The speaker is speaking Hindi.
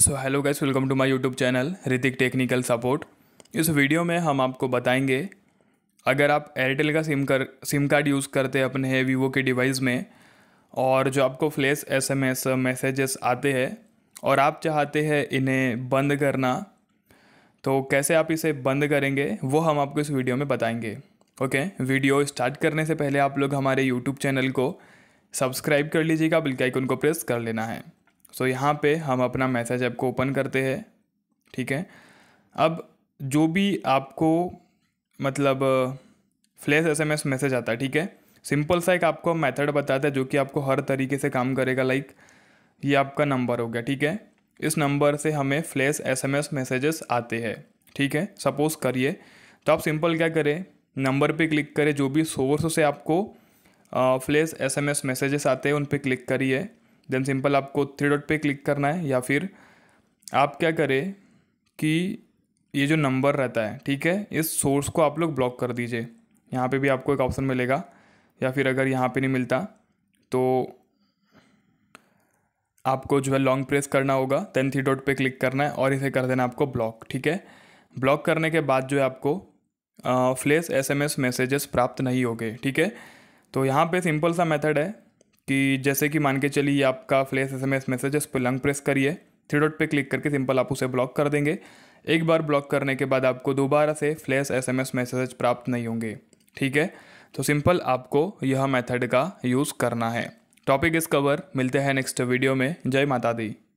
so hello guys welcome to my YouTube channel Hrithik technical support इस वीडियो में हम आपको बताएंगे अगर आप एयरटेल का सिम कर सिम कार्ड यूज़ करते हैं अपने वीवो के डिवाइस में और जो आपको फ्लैश एसएमएस मैसेजेस आते हैं और आप चाहते हैं इन्हें बंद करना तो कैसे आप इसे बंद करेंगे वो हम आपको इस वीडियो में बताएंगे ओके वीडियो स्टार्ट करने से पहले आप लोग हमारे यूट्यूब चैनल को सब्सक्राइब कर लीजिएगा बिल्कुल आइकन को प्रेस कर लेना है सो so, यहाँ पे हम अपना मैसेज ऐप को ओपन करते हैं ठीक है अब जो भी आपको मतलब flash S M S message आता है ठीक है सिंपल सा एक आपको मेथड बताता है जो कि आपको हर तरीके से काम करेगा लाइक ये आपका नंबर हो गया ठीक है इस नंबर से हमें flash S M S messages आते हैं ठीक है सपोज़ करिए तो आप सिंपल क्या करें नंबर पे क्लिक करें जो भी सोर्स से आपको flash S M S messages आते हैं उन पर क्लिक करिए देन सिंपल आपको थ्री डॉट पे क्लिक करना है या फिर आप क्या करें कि ये जो नंबर रहता है ठीक है इस सोर्स को आप लोग ब्लॉक कर दीजिए यहाँ पे भी आपको एक ऑप्शन मिलेगा या फिर अगर यहाँ पे नहीं मिलता तो आपको जो है लॉन्ग प्रेस करना होगा देन थ्री डॉट पे क्लिक करना है और इसे कर देना आपको ब्लॉक ठीक है ब्लॉक करने के बाद जो है आपको flash S M S messages प्राप्त नहीं होंगे ठीक है तो यहाँ पे सिंपल सा मेथड है कि जैसे कि मान के चलिए आपका flash S M S message इस पर लंग प्रेस करिए थ्री डॉट पे क्लिक करके सिंपल आप उसे ब्लॉक कर देंगे एक बार ब्लॉक करने के बाद आपको दोबारा से flash S M S message प्राप्त नहीं होंगे ठीक है तो सिंपल आपको यह मेथड का यूज़ करना है टॉपिक इस कवर मिलते हैं नेक्स्ट वीडियो में जय माता दी